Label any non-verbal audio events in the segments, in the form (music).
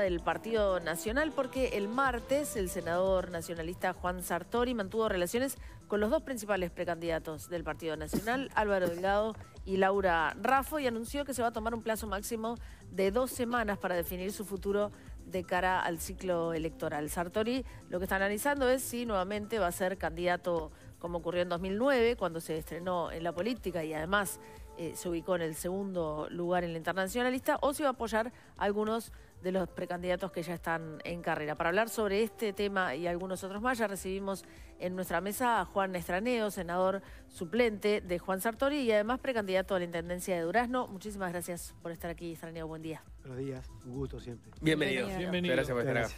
del Partido Nacional porque el martes el senador nacionalista Juan Sartori mantuvo relaciones con los dos principales precandidatos del Partido Nacional, Álvaro Delgado y Laura Raffo, y anunció que se va a tomar un plazo máximo de dos semanas para definir su futuro de cara al ciclo electoral. Sartori lo que está analizando es si nuevamente va a ser candidato como ocurrió en 2009, cuando se estrenó en la política y además eh, se ubicó en el segundo lugar en la internacionalista, o si va a apoyar a algunos de los precandidatos que ya están en carrera. Para hablar sobre este tema y algunos otros más, ya recibimos en nuestra mesa a Juan Estraneo, senador suplente de Juan Sartori y además precandidato a la Intendencia de Durazno. Muchísimas gracias por estar aquí, Estraneo. Buen día. Buenos días, un gusto siempre. Bienvenido. Bienvenido. Gracias por estar acá.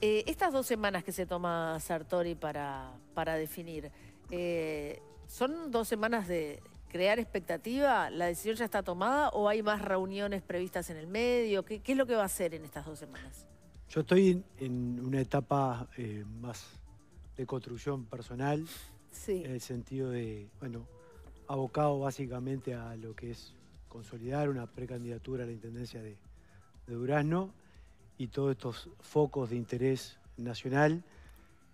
Eh, estas dos semanas que se toma Sartori para, para definir, eh, son dos semanas de crear expectativa? ¿La decisión ya está tomada o hay más reuniones previstas en el medio? ¿Qué, es lo que va a hacer en estas dos semanas? Yo estoy en una etapa eh, más de construcción personal, en el sentido de, bueno, abocado básicamente a lo que es consolidar una precandidatura a la Intendencia de, de Durazno y todos estos focos de interés nacional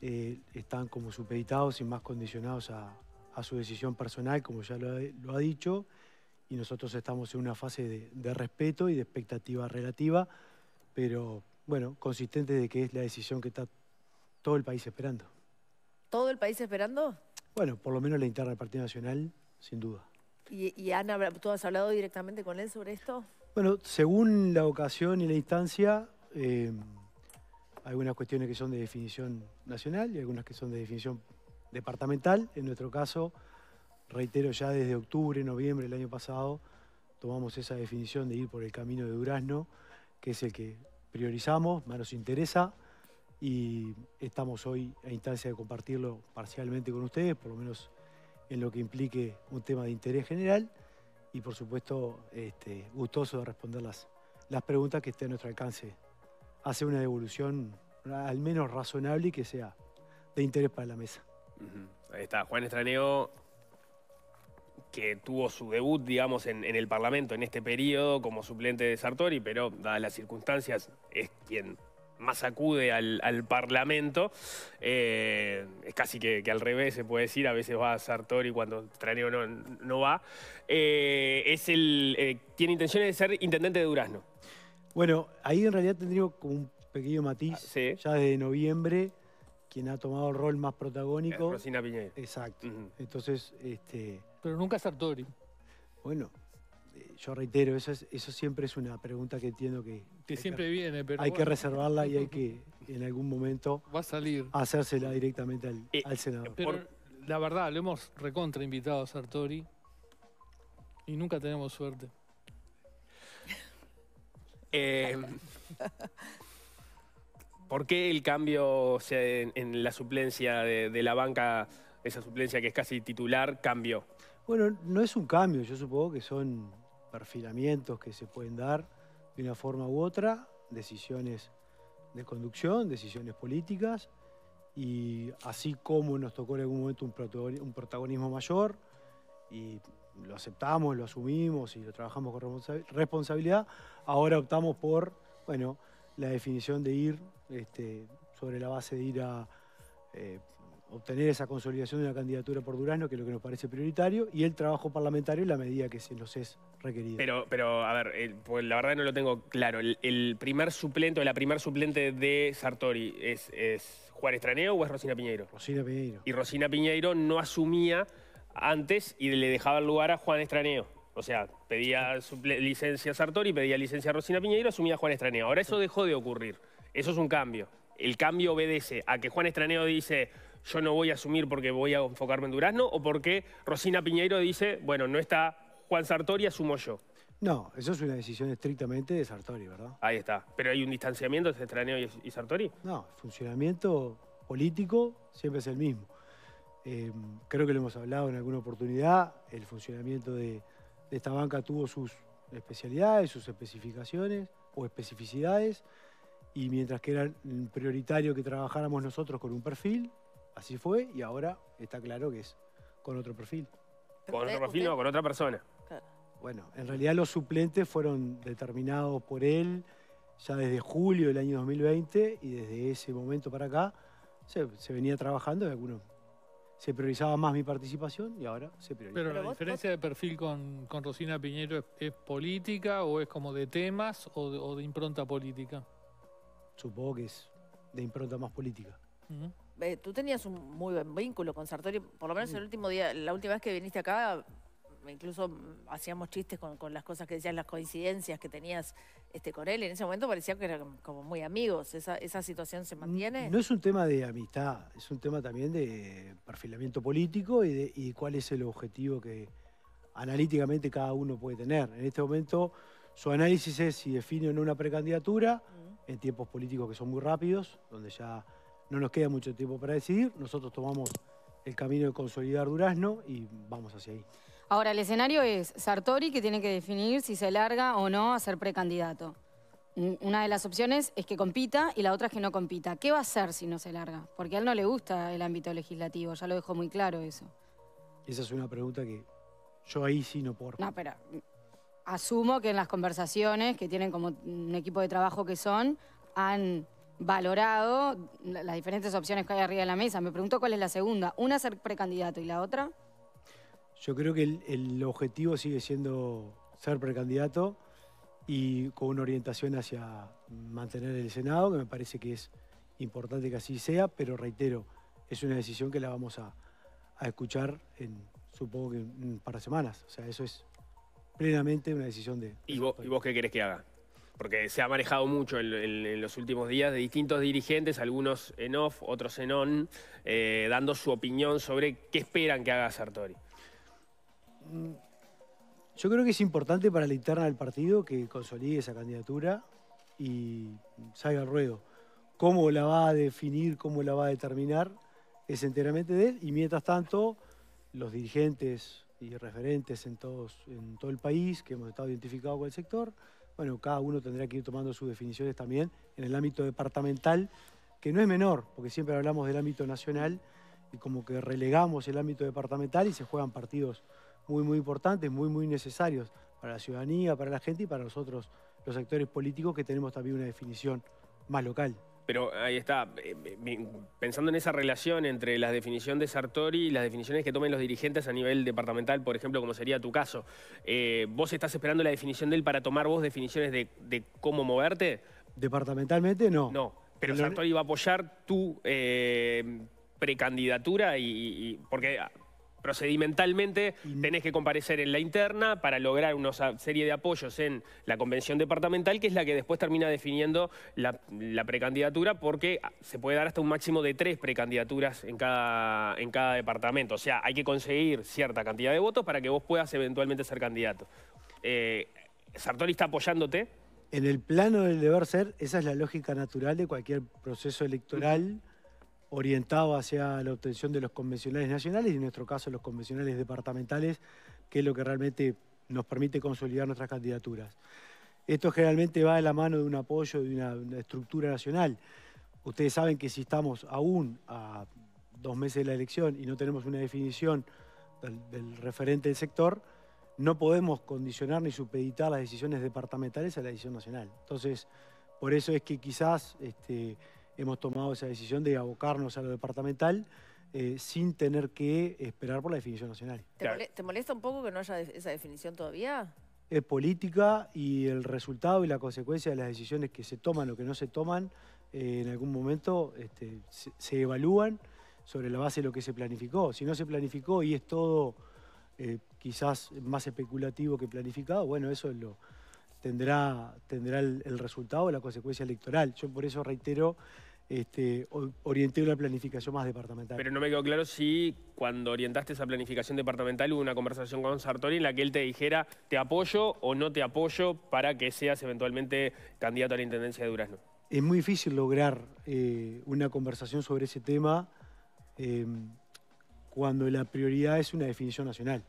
eh, están como supeditados y más condicionados a, a su decisión personal, como ya lo ha, dicho, y nosotros estamos en una fase de, respeto y de expectativa relativa, pero bueno, consistente de que es la decisión que está todo el país esperando. ¿Todo el país esperando? Bueno, por lo menos la interna del Partido Nacional, sin duda. ¿Y, Ana, tú has hablado directamente con él sobre esto? Bueno, según la ocasión y la instancia, eh, algunas cuestiones que son de definición nacional y algunas que son de definición departamental, en nuestro caso, reitero, ya desde octubre, noviembre del año pasado, tomamos esa definición de ir por el camino de Durazno, que es el que priorizamos, más nos interesa y estamos hoy a instancia de compartirlo parcialmente con ustedes, por lo menos en lo que implique un tema de interés general y por supuesto este, gustoso de responder las, las preguntas que estén a nuestro alcance. Hace una devolución al menos razonable y que sea de interés para la mesa. Ahí está, Juan Estraneo, que tuvo su debut, digamos, en, el Parlamento en este periodo como suplente de Sartori, pero dadas las circunstancias es quien más acude al, Parlamento. Eh, es casi que, al revés, se puede decir. A veces va a Sartori cuando Estraneo no, va. Eh, es el, eh, tiene intenciones de ser intendente de Durazno. Bueno, ahí en realidad tendría como un pequeño matiz. Ah, ya desde noviembre quien ha tomado el rol más protagónico. Eh, Rosina Exacto. Entonces, este. Pero nunca Sartori. Bueno, eh, yo reitero, eso, siempre es una pregunta que entiendo que... Que siempre viene, pero... Hay que reservarla y hay que, en algún momento... Va a salir. Hacérsela directamente al, eh, senador. la verdad, lo hemos recontra invitado a Sartori y nunca tenemos suerte. eh, (laughs) ¿Por qué el cambio en, la suplencia de, de, la banca, esa suplencia que es casi titular, cambió? Bueno, no es un cambio, yo supongo que son perfilamientos que se pueden dar de una forma u otra, decisiones de conducción, decisiones políticas, y así como nos tocó en algún momento un protagonismo mayor, y lo aceptamos, lo asumimos y lo trabajamos con responsabilidad, ahora optamos por, bueno, la definición de ir este, sobre la base de ir a eh, obtener esa consolidación de una candidatura por Durazno, que es lo que nos parece prioritario, y el trabajo parlamentario en la medida que se nos es requerido. Pero, pero a ver, pues la verdad no lo tengo claro. El, primer suplente o la primer suplente de Sartori es, Juan Estraneo o es Rosina Piñeiro? Rosina Piñeiro. Y Rosina Piñeiro no asumía antes y le dejaba el lugar a Juan Estraneo. O sea, pedía licencia a Sartori, pedía licencia a Rosina Piñeiro, asumía a Juan Estraneo. Ahora eso dejó de ocurrir. Eso es un cambio. El cambio obedece a que Juan Estraneo dice yo no voy a asumir porque voy a enfocarme en Durazno o porque Rosina Piñeiro dice, bueno, no está Juan Sartori, asumo yo. No, eso es una decisión estrictamente de Sartori, ¿verdad? Ahí está. ¿Pero hay un distanciamiento entre Estraneo y Sartori? No, el funcionamiento político siempre es el mismo. Eh, creo que lo hemos hablado en alguna oportunidad, el funcionamiento de, de esta banca tuvo sus especialidades, sus especificaciones o especificidades y mientras que era prioritario que trabajáramos nosotros con un perfil, así fue y ahora está claro que es con otro perfil. Con otro perfil, o con otra persona. Bueno, en realidad los suplentes fueron determinados por él ya desde julio del año 2020 y desde ese momento para acá se, venía trabajando y algunos se priorizaba más mi participación y ahora se prioriza. Pero, la diferencia de perfil con, con Rosina Piñero es, política o es como de temas o de impronta política supongo que es de impronta más política. tú tenías un muy buen vínculo con Sartori, por lo menos el último día, la última vez que viniste acá, incluso hacíamos chistes con, las cosas que decías, las coincidencias que tenías este, con él. En ese momento parecía que eran como muy amigos. ¿Esa, situación se mantiene? No es un tema de amistad, es un tema también de perfilamiento político y, y cuál es el objetivo que analíticamente cada uno puede tener. En este momento, su análisis es si define o no una precandidatura en tiempos políticos que son muy rápidos, donde ya no nos queda mucho tiempo para decidir. Nosotros tomamos el camino de consolidar Durazno y vamos hacia ahí. Ahora, el escenario es Sartori que tiene que definir si se larga o no a ser precandidato. Una de las opciones es que compita y la otra es que no compita. ¿Qué va a hacer si no se larga? Porque a él no le gusta el ámbito legislativo, ya lo dejó muy claro eso. Esa es una pregunta que yo ahí sí no puedo. No, pero asumo que en las conversaciones que tienen como un equipo de trabajo que son, han valorado las diferentes opciones que hay arriba de la mesa. Me pregunto cuál es la segunda. ¿Una ser precandidato y la otra? Yo creo que el, objetivo sigue siendo ser precandidato y con una orientación hacia mantener el Senado, que me parece que es importante que así sea, pero reitero, es una decisión que la vamos a, escuchar en, supongo que en un par de semanas. O sea, eso es plenamente una decisión de... ¿Y vos, qué querés que haga? Porque se ha manejado mucho en, los últimos días de distintos dirigentes, algunos en off, otros en on, eh, dando su opinión sobre qué esperan que haga Sartori. Mm, yo creo que es importante para la interna del partido que consolide esa candidatura y salga al ruedo. Cómo la va a definir, cómo la va a determinar, es enteramente de él. Y mientras tanto, los dirigentes, y referentes en, todos, en todo el país que hemos estado identificados con el sector. Bueno, cada uno tendrá que ir tomando sus definiciones también en el ámbito departamental, que no es menor, porque siempre hablamos del ámbito nacional y como que relegamos el ámbito departamental y se juegan partidos muy, muy importantes, muy, muy necesarios para la ciudadanía, para la gente y para nosotros, los actores políticos, que tenemos también una definición más local. Pero ahí está, eh, pensando en esa relación entre la definición de Sartori y las definiciones que tomen los dirigentes a nivel departamental, por ejemplo, como sería tu caso, eh, ¿vos estás esperando la definición de él para tomar vos definiciones de, cómo moverte? Departamentalmente no. No, pero Sartori va a apoyar tu eh, precandidatura y, y porque procedimentalmente tenés que comparecer en la interna para lograr una serie de apoyos en la convención departamental, que es la que después termina definiendo la, precandidatura, porque se puede dar hasta un máximo de tres precandidaturas en cada, en cada departamento. O sea, hay que conseguir cierta cantidad de votos para que vos puedas eventualmente ser candidato. Eh, Sartori está apoyándote. En el plano del deber ser, esa es la lógica natural de cualquier proceso electoral orientado hacia la obtención de los convencionales nacionales y en nuestro caso los convencionales departamentales, que es lo que realmente nos permite consolidar nuestras candidaturas. Esto generalmente va de la mano de un apoyo de una, estructura nacional. Ustedes saben que si estamos aún a dos meses de la elección y no tenemos una definición del, referente del sector, no podemos condicionar ni supeditar las decisiones departamentales a la decisión nacional. Entonces, por eso es que quizás este, hemos tomado esa decisión de abocarnos a lo departamental eh, sin tener que esperar por la definición nacional. ¿Te, molesta un poco que no haya esa definición todavía? Es política y el resultado y la consecuencia de las decisiones que se toman o que no se toman eh, en algún momento este, se, evalúan sobre la base de lo que se planificó. Si no se planificó y es todo eh, quizás más especulativo que planificado, bueno, eso es lo, tendrá, tendrá el, resultado, la consecuencia electoral. Yo por eso reitero este, orienté una planificación más departamental. Pero no me quedó claro si cuando orientaste esa planificación departamental hubo una conversación con Sartori en la que él te dijera te apoyo o no te apoyo para que seas eventualmente candidato a la Intendencia de Durazno. Es muy difícil lograr eh, una conversación sobre ese tema em, cuando la prioridad es una definición nacional.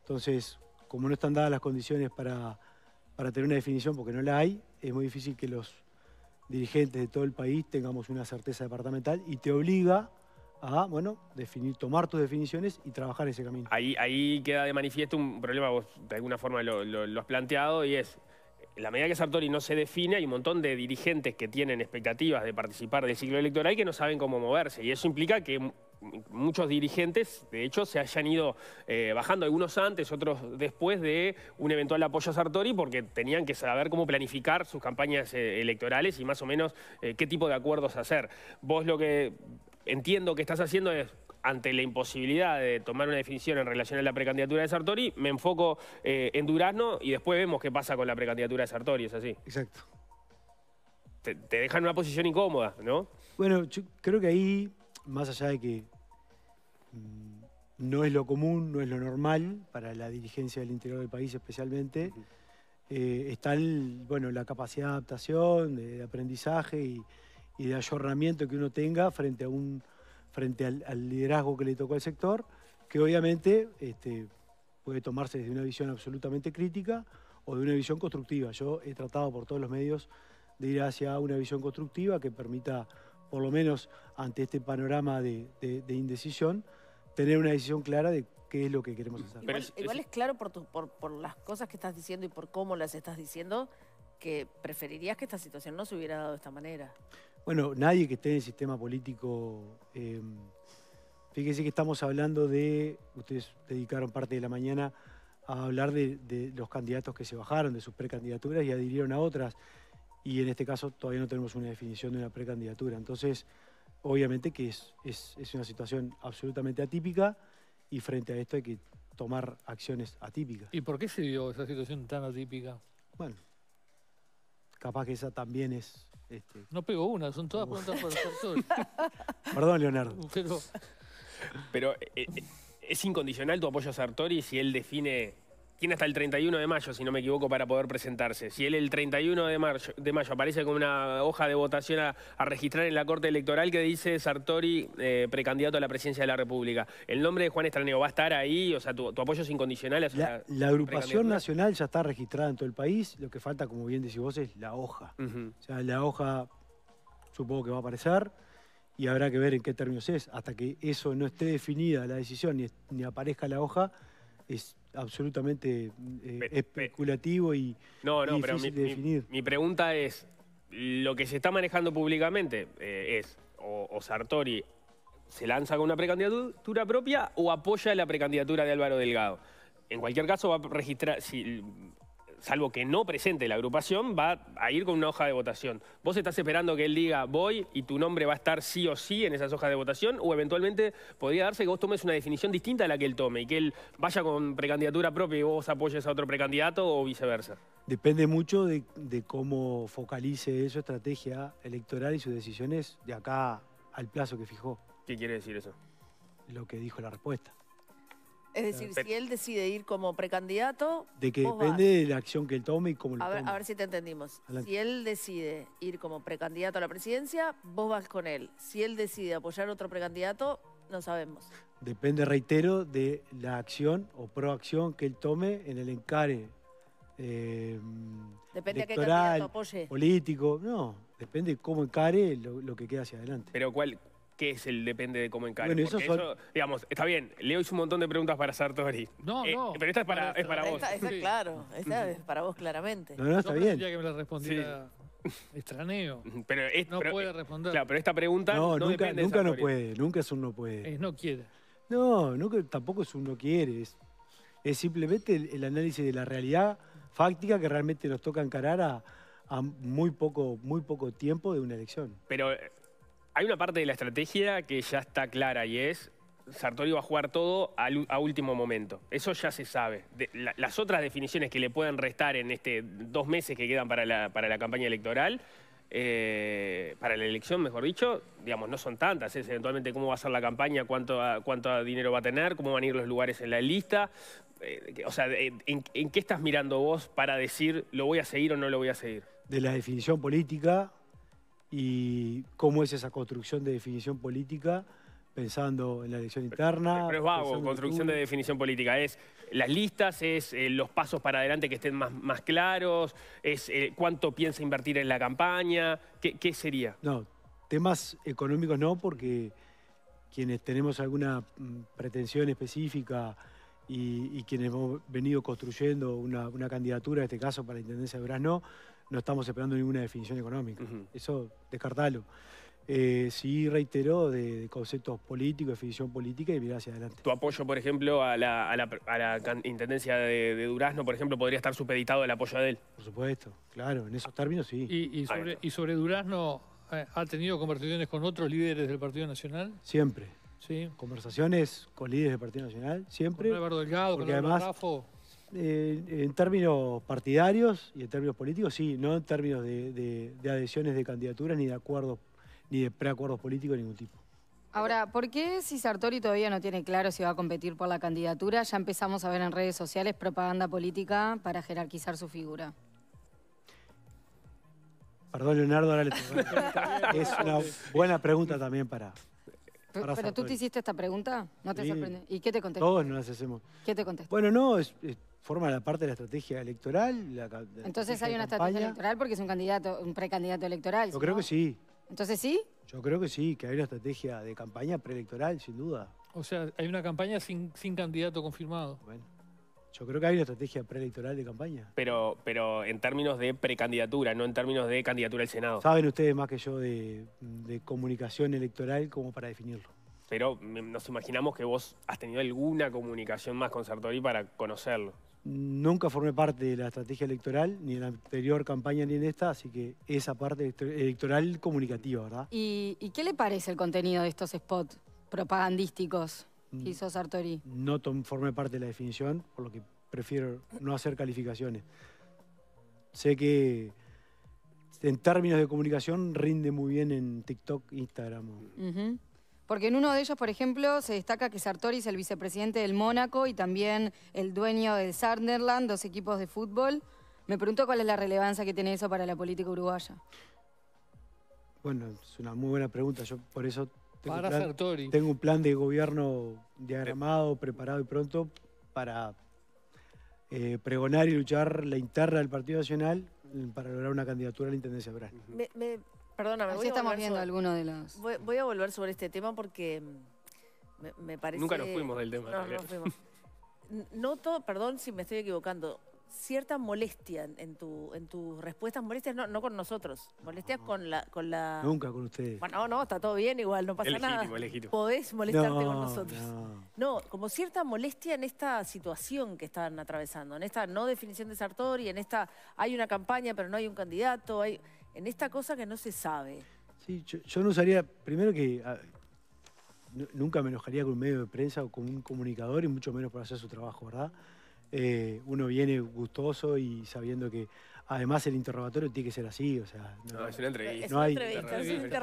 Entonces, como no están dadas las condiciones para para tener una definición, porque no la hay, es muy difícil que los dirigentes de todo el país tengamos una certeza departamental y te obliga a, bueno, definir, tomar tus definiciones y trabajar ese camino. Ahí, ahí queda de manifiesto un problema, vos de alguna forma lo, has planteado, y es, la medida que Sartori no se define, hay un montón de dirigentes que tienen expectativas de participar del ciclo electoral que no saben cómo moverse, y eso implica que muchos dirigentes, de hecho, se hayan ido eh, bajando, algunos antes, otros después de un eventual apoyo a Sartori, porque tenían que saber cómo planificar sus campañas eh, electorales y más o menos eh, qué tipo de acuerdos hacer. Vos lo que entiendo que estás haciendo es ante la imposibilidad de tomar una definición en relación a la precandidatura de Sartori, me enfoco en Durazno y después vemos qué pasa con la precandidatura de Sartori, ¿es así? Exacto. Te, dejan una posición incómoda, ¿no? Bueno, yo creo que ahí, más allá de que no es lo común, no es lo normal para la dirigencia del interior del país especialmente. Eh, está bueno, la capacidad de adaptación, de, aprendizaje y, de ayornamiento que uno tenga frente, frente al, liderazgo que le tocó al sector, que obviamente este, puede tomarse desde una visión absolutamente crítica o de una visión constructiva. Yo he tratado por todos los medios de ir hacia una visión constructiva que permita, por lo menos ante este panorama de indecisión, tener una decisión clara de qué es lo que queremos hacer. Igual, es, claro por, por, las cosas que estás diciendo y por cómo las estás diciendo que preferirías que esta situación no se hubiera dado de esta manera. Bueno, nadie que esté en el sistema político... Fíjense em, fíjese que estamos hablando de... Ustedes dedicaron parte de la mañana a hablar de, de, los candidatos que se bajaron de sus precandidaturas y adhirieron a otras. Y en este caso todavía no tenemos una definición de una precandidatura. Entonces, obviamente que es, una situación absolutamente atípica y frente a esto hay que tomar acciones atípicas. ¿Y por qué se dio esa situación tan atípica? Bueno, capaz que esa también es... Este, no pego una, son todas preguntas para Sartori. (laughs) Perdón, Leonardo. Pero, eh, eh, es incondicional tu apoyo a Sartori si él define tiene hasta el 31 de mayo, si no me equivoco, para poder presentarse. Si él el 31 de mayo, aparece con una hoja de votación a, registrar en la Corte Electoral que dice Sartori, eh, precandidato a la presidencia de la República, ¿el nombre de Juan Estraneo va a estar ahí? O sea, tu, apoyo es incondicional. la, agrupación nacional ya está registrada en todo el país. Lo que falta, como bien decís vos, es la hoja. O sea, la hoja supongo que va a aparecer y habrá que ver en qué términos es. Hasta que eso no esté definida la decisión ni, ni aparezca la hoja, es absolutamente eh, especulativo y, no, no, difícil pero mi, de definir. Mi, pregunta es, lo que se está manejando públicamente eh, es, o, Sartori se lanza con una precandidatura propia o apoya la precandidatura de Álvaro Delgado. En cualquier caso, va a registrar, si, salvo que no presente la agrupación, va a ir con una hoja de votación. ¿Vos estás esperando que él diga voy y tu nombre va a estar sí o sí en esas hojas de votación? ¿O eventualmente podría darse que vos tomes una definición distinta a la que él tome y que él vaya con precandidatura propia y vos apoyes a otro precandidato o viceversa? Depende mucho de, de cómo focalice su estrategia electoral y sus decisiones de acá al plazo que fijó. ¿Qué quiere decir eso? Lo que dijo la respuesta. Es decir, si él decide ir como precandidato. De que depende de la acción que él tome y cómo lo a ver, A ver si te entendimos. Si él decide ir como precandidato a la presidencia, vos vas con él. Si él decide apoyar otro precandidato, no sabemos. Depende, reitero, de la acción o proacción que él tome en el encare. Eh, electoral, Político, no. Depende de cómo encare lo, lo que queda hacia adelante. Pero, ¿cuál, qué es el depende de cómo encare. eso, digamos, está bien, Leo hizo un montón de preguntas para Sartori. No, eh, no. Pero esta es para, es para vos. Esta, claro, esta es para vos claramente. No, no, está Yo bien. que me la respondiera... Pero no puede eh, responder. Claro, pero esta pregunta no, no nunca, nunca no puede, nunca es un no puede. Es eh, no quiere. No, tampoco es un no quiere. Es, simplemente el, análisis de la realidad fáctica que realmente nos toca encarar a, a muy, poco, muy poco tiempo de una elección. Pero hay una parte de la estrategia que ya está clara y es Sartori va a jugar todo a último momento. Eso ya se sabe. las otras definiciones que le pueden restar en este dos meses que quedan para la, campaña electoral, eh, para la elección, mejor dicho, digamos, no son tantas. Es eventualmente cómo va a ser la campaña, cuánto, cuánto dinero va a tener, cómo van a ir los lugares en la lista. Eh, o sea, ¿en qué estás mirando vos para decir lo voy a seguir o no lo voy a seguir? De la definición política y cómo es esa construcción de definición política pensando en la elección interna. Pero es vago, construcción de definición política. Es las listas, es eh, los pasos para adelante que estén más, claros, es eh, cuánto piensa invertir en la campaña. ¿Qué, sería? No, temas económicos no, porque quienes tenemos alguna mm, pretensión específica y, quienes hemos venido construyendo una, candidatura, en este caso para la Intendencia de no no estamos esperando ninguna definición económica. Eso, descartalo. Eh, sí reiteró de, conceptos políticos, definición política y mirar hacia adelante. ¿Tu apoyo, por ejemplo, a la, intendencia de, Durazno, por ejemplo, podría estar supeditado al apoyo de él? Por supuesto, claro, en esos términos sí. ¿Y, sobre, y sobre, Durazno eh, ha tenido conversaciones con otros líderes del Partido Nacional? Siempre. Sí. Conversaciones con líderes del Partido Nacional, siempre. Con Delgado, porque con además, eh, en términos partidarios y en términos políticos, sí, no en términos de, adhesiones de candidaturas ni de acuerdos, ni de preacuerdos políticos de ningún tipo. Ahora, ¿por qué si Sartori todavía no tiene claro si va a competir por la candidatura? Ya empezamos a ver en redes sociales propaganda política para jerarquizar su figura. Perdón, Leonardo, ahora le Es una buena pregunta también para, ¿Pero tú te hiciste esta pregunta? ¿No te sorprende? ¿Y qué te contestó? Todos nos hacemos. ¿Qué te contestó? Bueno, no, es, forma la parte de la estrategia electoral. Entonces hay una estrategia electoral porque es un candidato, un precandidato electoral. Yo creo que sí. ¿Entonces sí? Yo creo que sí, que hay una estrategia de campaña preelectoral, sin duda. O sea, hay una campaña sin, sin candidato confirmado. Bueno. Yo creo que hay una estrategia preelectoral de campaña. Pero, pero en términos de precandidatura, no en términos de candidatura al Senado. Saben ustedes más que yo de, de comunicación electoral como para definirlo. Pero mm, nos imaginamos que vos has tenido alguna comunicación más con Sartori para conocerlo. Nunca formé parte de la estrategia electoral, ni en la anterior campaña ni en esta, así que esa parte electoral comunicativa, ¿verdad? ¿Y, qué le parece el contenido de estos spots propagandísticos mm. que hizo Sartori? No formé parte de la definición, por lo que prefiero no hacer calificaciones. Sé que en términos de comunicación rinde muy bien en TikTok, Instagram. Porque en uno de ellos, por ejemplo, se destaca que Sartori es el vicepresidente del Mónaco y también el dueño del Sunderland, dos equipos de fútbol. Me pregunto cuál es la relevancia que tiene eso para la política uruguaya. Bueno, es una muy buena pregunta. Yo por eso tengo, un, plan, de gobierno diagramado, eh. preparado y pronto para eh, pregonar y luchar la interna del Partido Nacional para lograr una candidatura a la Intendencia Brás. Me, Perdóname, Así estamos viendo de los. Voy, a volver sobre este tema porque me, parece. Nunca nos fuimos del tema. No, nos Noto, perdón si me estoy equivocando, cierta molestia en, tu, en tus respuestas, molestias no, con nosotros, molestias con, la, con la... Nunca con ustedes. Bueno, no, no, está todo bien igual, no pasa nada. Podés molestarte con nosotros. No. como cierta molestia en esta situación que están atravesando, en esta no definición de Sartori, en esta hay una campaña pero no hay un candidato, hay en esta cosa que no se sabe. Sí, yo, no usaría, primero que ah, nunca me enojaría con un medio de prensa o con un comunicador y mucho menos por hacer su trabajo, ¿verdad? Eh, uno viene gustoso y sabiendo que además el interrogatorio tiene que ser así, o sea... No, es una entrevista. No hay,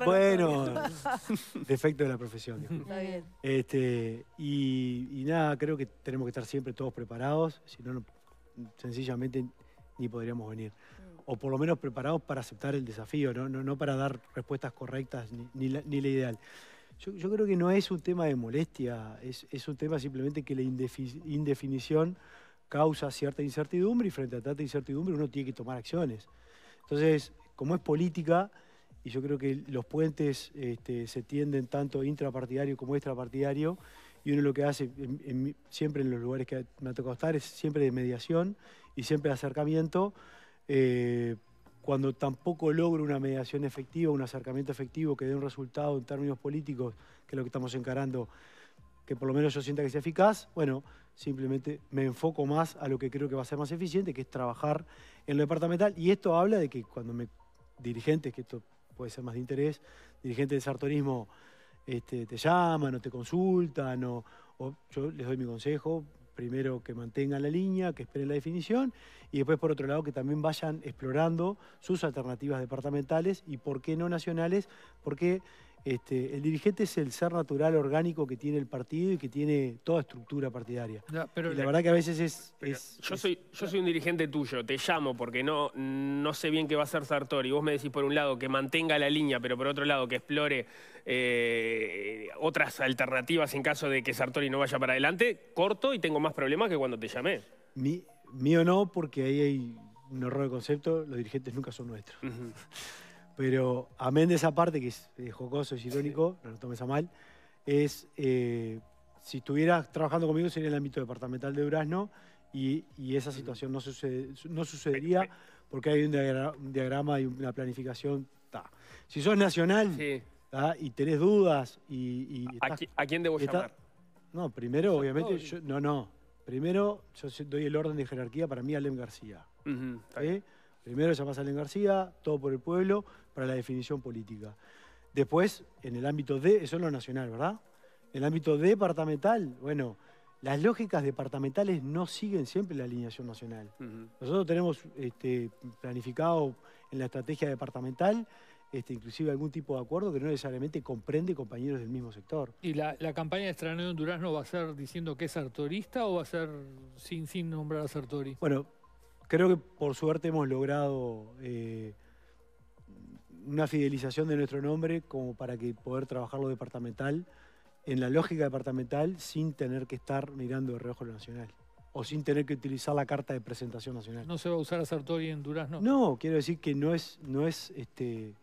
Bueno, (laughs) defecto de la profesión. Está bien. Este, y, y, nada, creo que tenemos que estar siempre todos preparados, si no, sencillamente ni podríamos venir o por lo menos preparados para aceptar el desafío, no, no, para dar respuestas correctas ni, la, ni ideal. Yo, yo, creo que no es un tema de molestia, es, es un tema simplemente que la indefinición causa cierta incertidumbre y frente a tanta incertidumbre uno tiene que tomar acciones. Entonces, como es política, y yo creo que los puentes este, se tienden tanto intrapartidario como extrapartidario, y uno lo que hace siempre en los lugares que me ha tocado estar es siempre de mediación y siempre de acercamiento, eh, cuando tampoco logro una mediación efectiva, un acercamiento efectivo que dé un resultado en términos políticos, que es lo que estamos encarando, que por lo menos yo sienta que sea eficaz, bueno, simplemente me enfoco más a lo que creo que va a ser más eficiente, que es trabajar en lo departamental. Y esto habla de que cuando me dirigentes, que esto puede ser más de interés, dirigentes de sartorismo este, te llaman o te consultan, o yo les doy mi consejo, primero que mantengan la línea, que esperen la definición y después por otro lado que también vayan explorando sus alternativas departamentales y por qué no nacionales, porque este, el dirigente es el ser natural orgánico que tiene el partido y que tiene toda estructura partidaria. pero la, verdad que a veces es... yo, soy, yo soy un dirigente tuyo, te llamo porque no, no sé bien qué va a hacer Sartori. Vos me decís por un lado que mantenga la línea, pero por otro lado que explore eh, otras alternativas en caso de que Sartori no vaya para adelante. Corto y tengo más problemas que cuando te llamé. Mi, mío no, porque ahí hay un error de concepto. Los dirigentes nunca son nuestros. Pero amén de esa parte, que es, jocoso, es irónico, no lo tomes a mal, es eh, si estuvieras trabajando conmigo sería en el ámbito departamental de Durazno y, esa situación no, no sucedería porque hay un, diagrama y una planificación. Ta. Si sos nacional y tenés dudas y... ¿A, quién debo estar? No, primero, obviamente, no, no, Primero, yo doy el orden de jerarquía para mí a Alem García. ¿Eh? Primero llamás a Len García, todo por el pueblo, para la definición política. Después, en el ámbito de, eso es lo nacional, ¿verdad? En el ámbito departamental, bueno, las lógicas departamentales no siguen siempre la alineación nacional. Nosotros tenemos este, planificado en la estrategia departamental este, inclusive algún tipo de acuerdo que no necesariamente comprende compañeros del mismo sector. ¿Y la, campaña de de Honduras no va a ser diciendo que es artorista o va a ser sin, sin nombrar a Sartori? Bueno, creo que por suerte hemos logrado eh, una fidelización de nuestro nombre como para que poder lo departamental, en la lógica departamental, sin tener que estar mirando de reojo lo nacional. O sin tener que utilizar la carta de presentación nacional. ¿No se va a usar a Sartori en Durazno? No, quiero decir que no es, no es, este,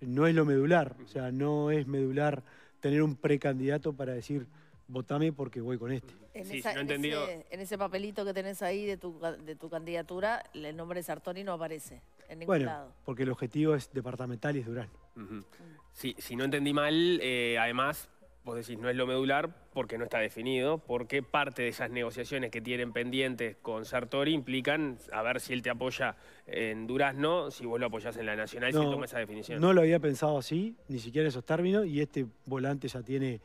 no es lo medular. O sea, no es medular tener un precandidato para decir, votame porque voy con este. En, ese, papelito que tenés ahí de tu, candidatura, el nombre de Sartori no aparece en ningún bueno, lado. porque el objetivo es departamental y es Durán. si no entendí mal, eh, además, vos decís, no es lo medular porque no está definido, porque parte de esas negociaciones que tienen pendientes con Sartori implican a ver si él te apoya en Durazno, si vos lo apoyás en la Nacional, y si toma esa definición. No lo había pensado así, ni siquiera esos términos, y este volante ya tiene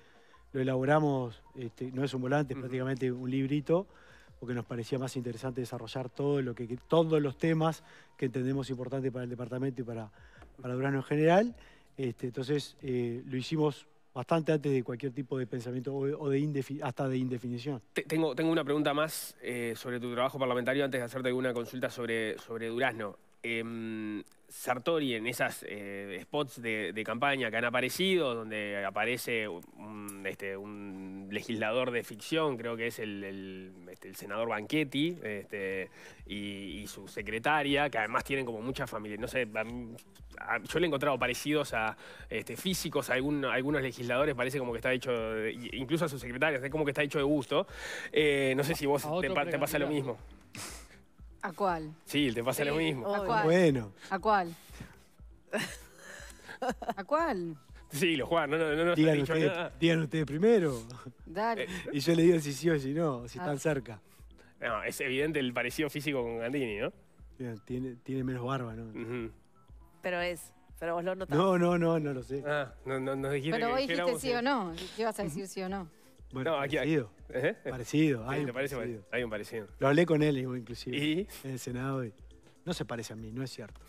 lo elaboramos, este, no es un volante, es prácticamente un librito, porque nos parecía más interesante desarrollar todo lo que, todos los temas que entendemos importantes para el departamento y para, para Durano en general. Este, entonces eh, lo hicimos bastante antes de cualquier tipo de pensamiento o, de hasta de indefinición. Tengo, tengo una pregunta más eh, sobre tu trabajo parlamentario antes de hacerte alguna consulta sobre, sobre Durazno. Em, Sartori en esas eh, spots de, campaña que han aparecido, donde aparece un, este, legislador de ficción, creo que es el, este, senador Banchetti, este, y, su secretaria, que además tienen como mucha familia. No sé, yo le he encontrado parecidos a físicos, a, algunos legisladores, parece como que está hecho, incluso a su secretaria, es como que está hecho de gusto. Eh, no sé si vos te pasa lo mismo. ¿A cuál? Sí, te pasa lo mismo. ¿A cuál? Bueno. ¿A cuál? (laughs) ¿A cuál? Sí, lo Juan, no, no, no, ustedes, primero. Dale. Eh, y yo le digo si sí o si no, si ah. están cerca. No, es evidente el parecido físico con Gandini, ¿no? Tiene, tiene menos barba, ¿no? Pero es, pero vos lo notaste. No, no, no, no lo sé. Ah, no, no, nos dijiste Pero vos dijiste sí o no, ¿qué vas a decir sí o no? Bueno, aquí parecido. hay. ¿Eh? Parecido, hay, un parecido. hay un parecido. Lo hablé con él inclusive en el Senado y no se parece a mí, no es cierto.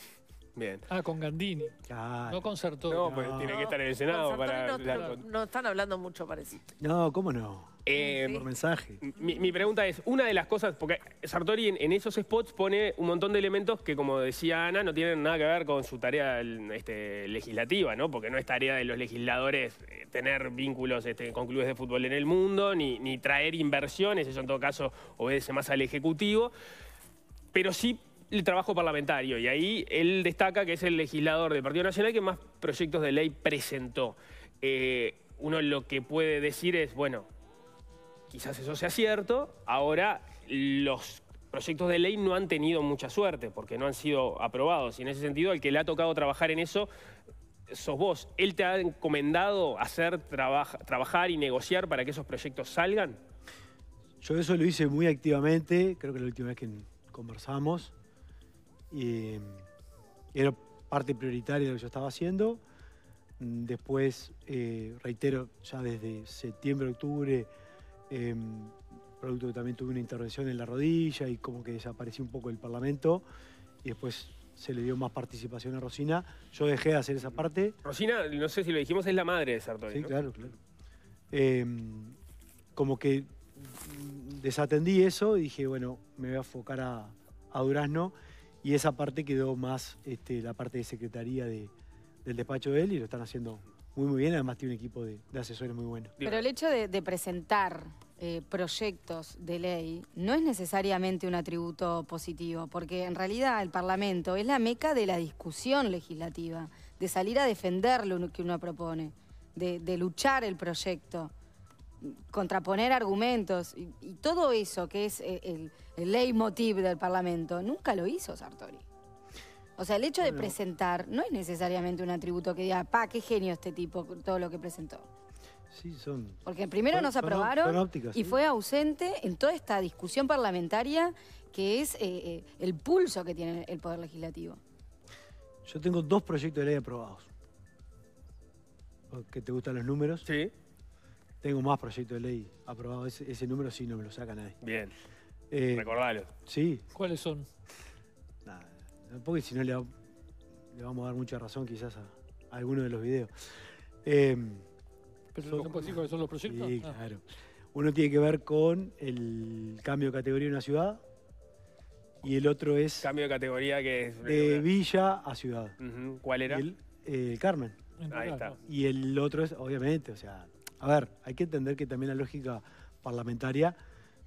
Ah, con Gandini. No No Sartori. No, pues tiene que estar en el Senado para. No, no, están hablando mucho, parece. No, ¿cómo no? Eh, Por mensaje. Mi, pregunta es, una de las cosas, porque Sartori en, esos spots pone un montón de elementos que, como decía Ana, no tienen nada que ver con su tarea este, legislativa, ¿no? Porque no es tarea de los legisladores eh, tener vínculos este, con clubes de fútbol en el mundo, ni, ni traer inversiones, eso en todo caso obedece más al Ejecutivo pero sí el trabajo parlamentario. Y ahí él destaca que es el legislador del Partido Nacional que más proyectos de ley presentó. Eh, uno lo que puede decir es, bueno, quizás eso sea cierto, ahora los proyectos de ley no han tenido mucha suerte porque no han sido aprobados. Y en ese sentido, el que le ha tocado trabajar en eso sos vos. ¿Él te ha encomendado hacer trabajar y negociar para que esos proyectos salgan? Yo eso lo hice muy activamente, creo que la última vez que conversamos y eh, era parte prioritaria de lo que yo estaba haciendo. Mm, después, eh, reitero, ya desde septiembre, octubre, em, producto que también tuve una intervención en la rodilla y como que desapareció un poco el Parlamento. Y después se le dio más participación a Rosina. Yo dejé de hacer esa parte. Rosina, no sé si lo dijimos, es la madre de Sartori. Sí, claro, claro. Em, como que desatendí eso y dije, bueno, me voy a enfocar a Durazno y esa parte quedó más este, la parte de secretaría de, del despacho de él y lo están haciendo muy muy bien, además tiene un equipo de, asesores muy bueno. Pero el hecho de, presentar eh, proyectos de ley no es necesariamente un atributo positivo, porque en realidad el Parlamento es la meca de la discusión legislativa, de salir a defender lo que uno propone, de luchar el proyecto contraponer argumentos y, todo eso que es eh, el, el, leitmotiv del Parlamento, nunca lo hizo Sartori. O sea, el hecho de presentar no es necesariamente un atributo que diga, pa, qué genio este tipo, todo lo que presentó. Sí, son. Porque primero nos aprobaron y fue ausente en toda esta discusión parlamentaria que es eh, eh, el pulso que tiene el Poder Legislativo. Yo tengo dos proyectos de ley aprobados. ¿Que te gustan los números? Sí. Tengo más proyectos de ley aprobados. Ese, número sí no me lo sacan ahí. Bien. Eh, Recordalo. Sí. ¿Cuáles son? Nada, porque si no le, vamos a dar mucha razón quizás a, alguno de los videos. Eh, ¿Pero no no decir son los proyectos? Sí, ah. claro. Uno tiene que ver con el cambio de categoría de una ciudad y el otro es... Cambio de categoría que es... De villa a ciudad. ¿Cuál era? Eh, Carmen. Ahí está. Y el otro es, obviamente, o sea, a ver, hay que entender que también la lógica parlamentaria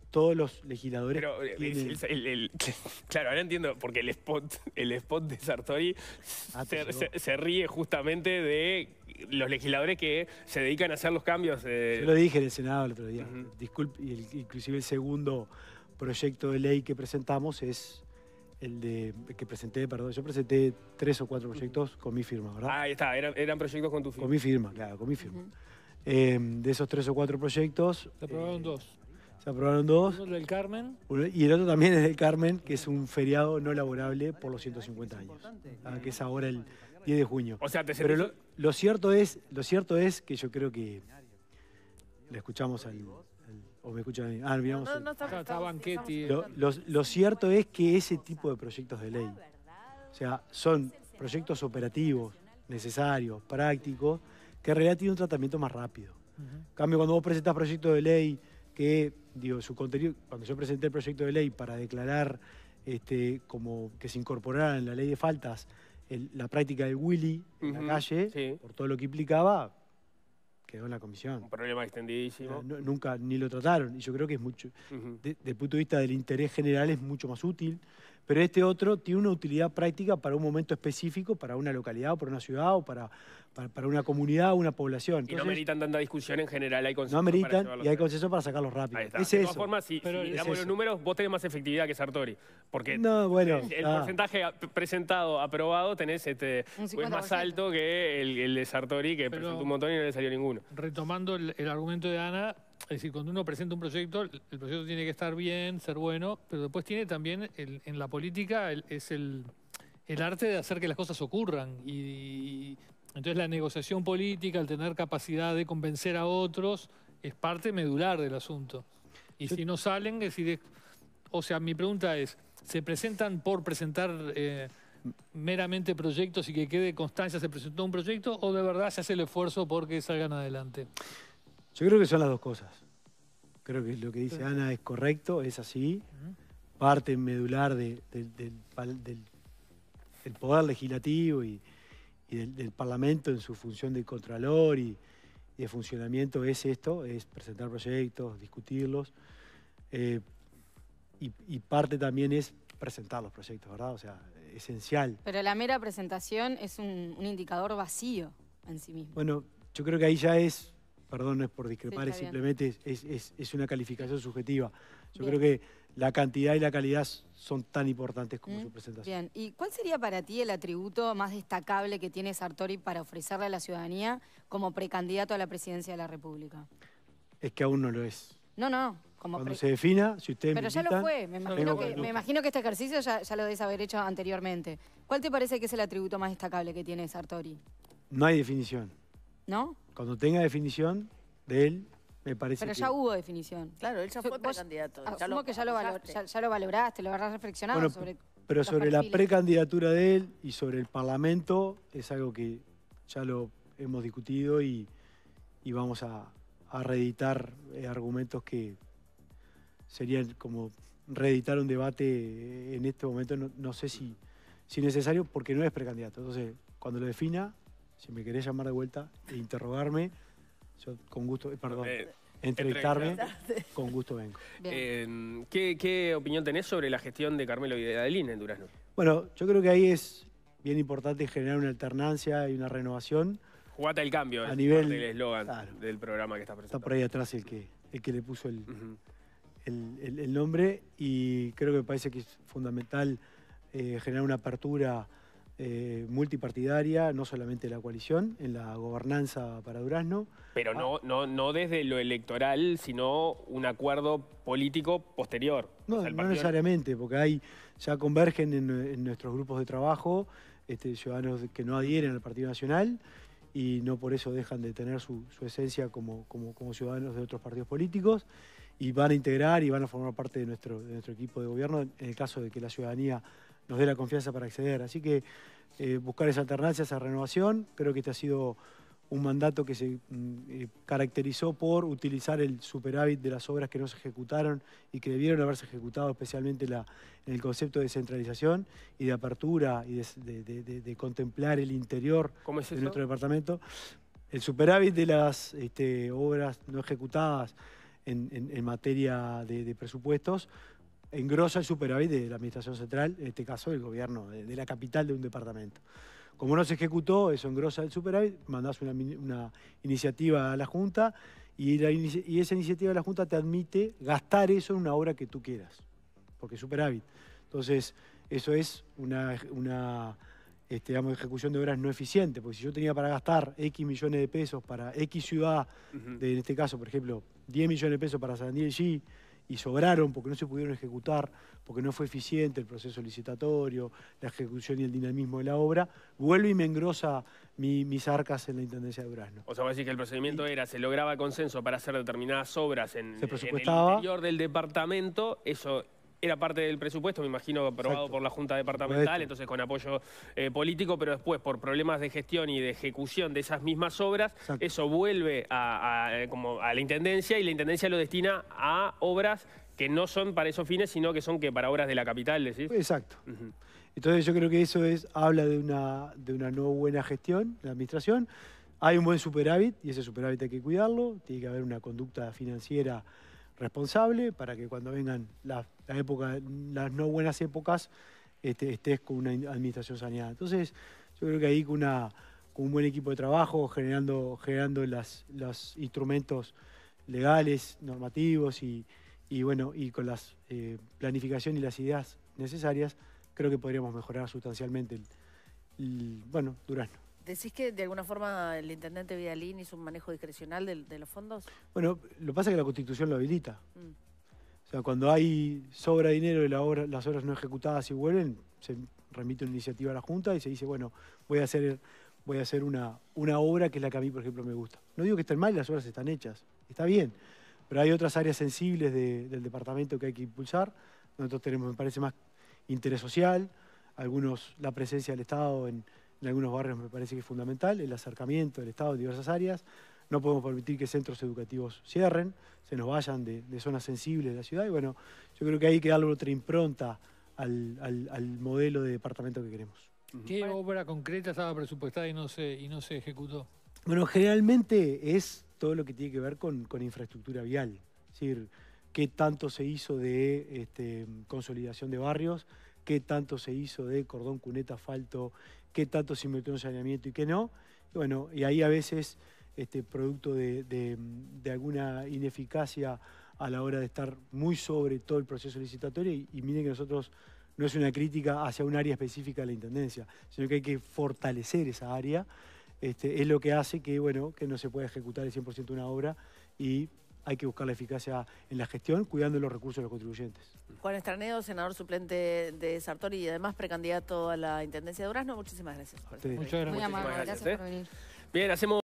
todos los legisladores. Pero, eh, (laughs) claro, ahora entiendo, porque el spot, de Sartori ah, se, ríe justamente de los legisladores que se dedican a hacer los cambios. Yo lo dije en el Senado el otro día. Disculpe, inclusive el segundo proyecto de ley que presentamos es el de que presenté, perdón, yo presenté tres o cuatro proyectos con mi firma, ¿verdad? Ah, ahí está, eran, proyectos con tu firma. Con mi firma, claro, con mi firma. Em, de esos tres o cuatro proyectos. Se aprobaron eh, dos. Se aprobaron dos. Uno del Carmen. Y el otro también es el Carmen, que es un feriado no laborable por los 150 años, ah, que es ahora el 10 de junio. O sea, Pero lo, cierto es, lo cierto es que yo creo que le escuchamos al, o me escuchan a mí. Ah, miramos. lo cierto es que ese tipo de proyectos de ley, o sea, son proyectos operativos, necesarios, prácticos, que en realidad tiene un tratamiento más rápido. En cambio, cuando vos presentas proyecto de ley que, digo, su contenido, cuando yo presenté el proyecto de ley para declarar este, como que se incorporara en la ley de faltas la práctica del Willy en la calle, por todo lo que implicaba, quedó en la comisión. Un problema extendidísimo. nunca ni lo trataron. Y yo creo que es mucho, desde el punto de vista del interés general, es mucho más útil pero este otro tiene una utilidad práctica para un momento específico, para una localidad o para una ciudad o para, para, una comunidad o una población. y no meritan tanta discusión en general, hay consenso. No meritan y hay consenso para sacarlos rápido. de todas formas, si, pero, los números, vos tenés más efectividad que Sartori, porque el ah. porcentaje presentado, aprobado, tenés este, es más alto que el, de Sartori, que presentó un montón y no le salió ninguno. Retomando el argumento de Ana, es decir, cuando uno presenta un proyecto, el proyecto tiene que estar bien, ser bueno, pero después tiene también en la política es el, arte de hacer que las cosas ocurran. Y, entonces la negociación política, el tener capacidad de convencer a otros, es parte medular del asunto. Y si no salen, es decir, o sea, mi pregunta es, ¿se presentan por presentar eh, meramente proyectos y que quede constancia, se presentó un proyecto, o de verdad se hace el esfuerzo porque salgan adelante? Yo creo que son las dos cosas. Creo que lo que dice Ana es correcto, es así. Parte medular del, poder legislativo y, del, Parlamento en su función de contralor y, de funcionamiento es esto, es presentar proyectos, discutirlos. Eh, y, parte también es presentar los proyectos, ¿verdad? O sea, esencial. Pero la mera presentación es un, indicador vacío en sí mismo. Bueno, yo creo que ahí ya es perdón, no es por discrepar, simplemente es, una calificación subjetiva. Yo creo que la cantidad y la calidad son tan importantes como mm, su presentación. Bien, ¿y cuál sería para ti el atributo más destacable que tiene Sartori para ofrecerle a la ciudadanía como precandidato a la presidencia de la República? Es que aún no lo es. No, no. Cuando se defina, si ustedes Pero ya lo fue, me imagino, que, este ejercicio ya, ya lo debes haber hecho anteriormente. ¿Cuál te parece que es el atributo más destacable que tiene Sartori? No hay definición. Cuando tenga definición de él, me parece Pero ya hubo definición. Claro, él ya fue precandidato. Ah, ya que ya lo, valoraste, lo habrás reflexionado sobre... Pero sobre la precandidatura de él y sobre el Parlamento es algo que ya lo hemos discutido y, vamos a, reeditar eh, argumentos que serían como reeditar un debate en este momento, no, sé si, si necesario, porque no es precandidato. Entonces, cuando lo defina, si me querés llamar de vuelta e interrogarme, yo con gusto, eh, perdón, eh, entrevistarme, con gusto vengo. Em, ¿qué, opinión tenés sobre la gestión de Carmelo y de Adelina en Durazno? Bueno, yo creo que ahí es bien importante generar una alternancia y una renovación. Jugate el cambio, a nivel del eslogan del programa que está presentando. Está por ahí atrás el que, que le puso el, nombre y creo que me parece que es fundamental eh, generar una apertura eh, multipartidaria, no solamente la coalición, en la gobernanza para Durazno. Pero no, no, no desde lo electoral, sino un acuerdo político posterior. No, no necesariamente, porque ahí ya convergen en, nuestros grupos de trabajo este, ciudadanos que no adhieren al Partido Nacional y no por eso dejan de tener su, esencia como, como, como, ciudadanos de otros partidos políticos y van a integrar y van a formar parte de nuestro, de nuestro equipo de gobierno en el caso de que la ciudadanía nos dé la confianza para acceder. Así que eh, buscar esa alternancia, esa renovación, creo que este ha sido un mandato que se mm, eh, caracterizó por utilizar el superávit de las obras que no se ejecutaron y que debieron haberse ejecutado, especialmente la, en el concepto de descentralización y de apertura y de, contemplar el interior de nuestro departamento. El superávit de las este, obras no ejecutadas en materia de presupuestos engrosa el superávit de la Administración Central, en este caso del gobierno, de, la capital de un departamento. Como no se ejecutó, eso engrosa el superávit, mandás una, iniciativa a la Junta y, esa iniciativa de la Junta te admite gastar eso en una obra que tú quieras, porque es superávit. Entonces, eso es una, este, ejecución de obras no eficiente, porque si yo tenía para gastar X millones de pesos para X ciudad, de, en este caso, por ejemplo, 10 millones de pesos para San Diego y sobraron porque no se pudieron ejecutar, porque no fue eficiente el proceso licitatorio, la ejecución y el dinamismo de la obra, vuelve y me engrosa mis arcas en la Intendencia de Durazno. O sea, vos decís que el procedimiento era, se lograba consenso para hacer determinadas obras en, en el interior del departamento, eso era parte del presupuesto, me imagino, aprobado por la Junta Departamental, entonces con apoyo eh, político, pero después por problemas de gestión y de ejecución de esas mismas obras, eso vuelve a, eh, como a la Intendencia y la Intendencia lo destina a obras que no son para esos fines, sino que son que para obras de la capital, decís. Exacto. Entonces yo creo que eso es habla de una, de una no buena gestión de la administración. Hay un buen superávit y ese superávit hay que cuidarlo, tiene que haber una conducta financiera responsable para que cuando vengan las la las no buenas épocas este, estés con una administración saneada. Entonces, yo creo que ahí con, un buen equipo de trabajo, generando, generando las, los instrumentos legales, normativos y, bueno, y con las eh, planificación y las ideas necesarias, creo que podríamos mejorar sustancialmente el, el bueno, Durazno. ¿Decís que de alguna forma el intendente Vidalín hizo un manejo discrecional de, los fondos? Bueno, lo que pasa es que la Constitución lo habilita. Mm. O sea, cuando hay sobra dinero y las obras no ejecutadas y vuelven, se remite una iniciativa a la Junta y se dice, bueno, voy a hacer, voy a hacer una, una obra que es la que a mí, por ejemplo, me gusta. No digo que estén mal, las obras están hechas, está bien, pero hay otras áreas sensibles del departamento que hay que impulsar. Nosotros tenemos, me parece, más interés social, algunos la presencia del Estado en en algunos barrios me parece que es fundamental, el acercamiento del Estado a diversas áreas. No podemos permitir que centros educativos cierren, se nos vayan de, de zonas sensibles de la ciudad. Y bueno, yo creo que hay que darle otra impronta al, al, modelo de departamento que queremos. ¿Qué obra concreta estaba presupuestada y no se, y no se ejecutó? Bueno, generalmente es todo lo que tiene que ver con, con infraestructura vial. Es decir, qué tanto se hizo de este, consolidación de barrios, qué tanto se hizo de cordón, cuneta, asfalto, qué tanto se invirtió en saneamiento y qué no. Y bueno, y ahí a veces, este, producto de, alguna ineficacia a la hora de estar muy sobre todo el proceso licitatorio, y, miren que nosotros no es una crítica hacia un área específica de la Intendencia, sino que hay que fortalecer esa área. Este, es lo que hace que, bueno, que no se pueda ejecutar el 100% una obra y hay que buscar la eficacia en la gestión, cuidando los recursos de los contribuyentes. Juan Estraneo, senador suplente de Sartori y además precandidato a la Intendencia de Durazno, muchísimas gracias. Muchas gracias. Muy amable, ¿eh? por venir. Bien, hacemos...